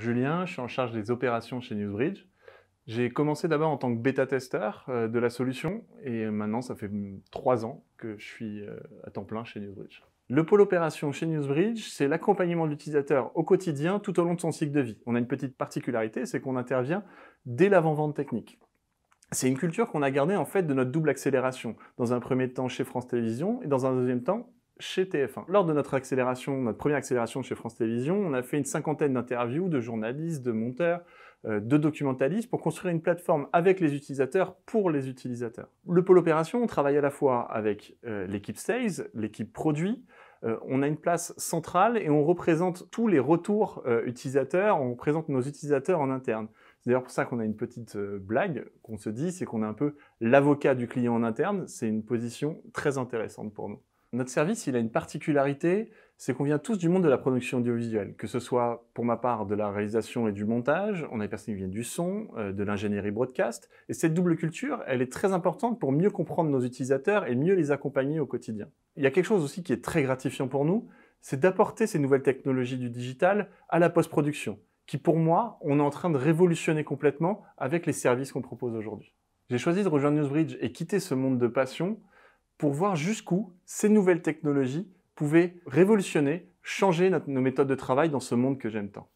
Julien, je suis en charge des opérations chez Newsbridge. J'ai commencé d'abord en tant que bêta-testeur euh, de la solution et maintenant ça fait trois ans que je suis euh, à temps plein chez Newsbridge. Le pôle opération chez Newsbridge, c'est l'accompagnement de l'utilisateur au quotidien tout au long de son cycle de vie. On a une petite particularité, c'est qu'on intervient dès l'avant-vente technique. C'est une culture qu'on a gardée en fait de notre double accélération, dans un premier temps chez France Télévisions et dans un deuxième temps chez TF1. Lors de notre accélération, notre première accélération chez France Télévisions, on a fait une cinquantaine d'interviews de journalistes, de monteurs, euh, de documentalistes pour construire une plateforme avec les utilisateurs pour les utilisateurs. Le pôle opération, on travaille à la fois avec euh, l'équipe sales, l'équipe produit, euh, on a une place centrale et on représente tous les retours utilisateurs, on représente nos utilisateurs en interne. C'est d'ailleurs pour ça qu'on a une petite blague qu'on se dit, c'est qu'on est un peu l'avocat du client en interne. C'est une position très intéressante pour nous. Notre service, il a une particularité, c'est qu'on vient tous du monde de la production audiovisuelle, que ce soit pour ma part de la réalisation et du montage, on a des personnes qui viennent du son, euh, de l'ingénierie broadcast, et cette double culture, elle est très importante pour mieux comprendre nos utilisateurs et mieux les accompagner au quotidien. Il y a quelque chose aussi qui est très gratifiant pour nous, c'est d'apporter ces nouvelles technologies du digital à la post-production, qui pour moi, on est en train de révolutionner complètement avec les services qu'on propose aujourd'hui. J'ai choisi de rejoindre Newsbridge et quitter ce monde de passion pour voir jusqu'où ces nouvelles technologies pouvaient révolutionner, changer nos méthodes de travail dans ce monde que j'aime tant.